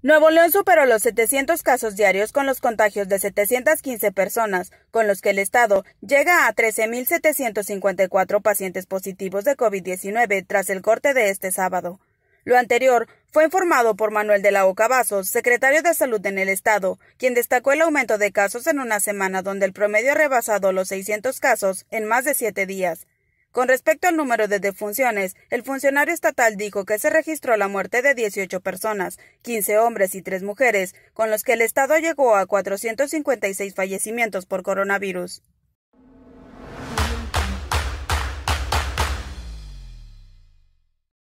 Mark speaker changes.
Speaker 1: Nuevo León superó los 700 casos diarios con los contagios de 715 personas, con los que el Estado llega a 13.754 pacientes positivos de COVID-19 tras el corte de este sábado. Lo anterior fue informado por Manuel de la Oca Vasos, secretario de Salud en el Estado, quien destacó el aumento de casos en una semana donde el promedio ha rebasado los 600 casos en más de siete días. Con respecto al número de defunciones, el funcionario estatal dijo que se registró la muerte de 18 personas, 15 hombres y 3 mujeres, con los que el Estado llegó a 456 fallecimientos por coronavirus.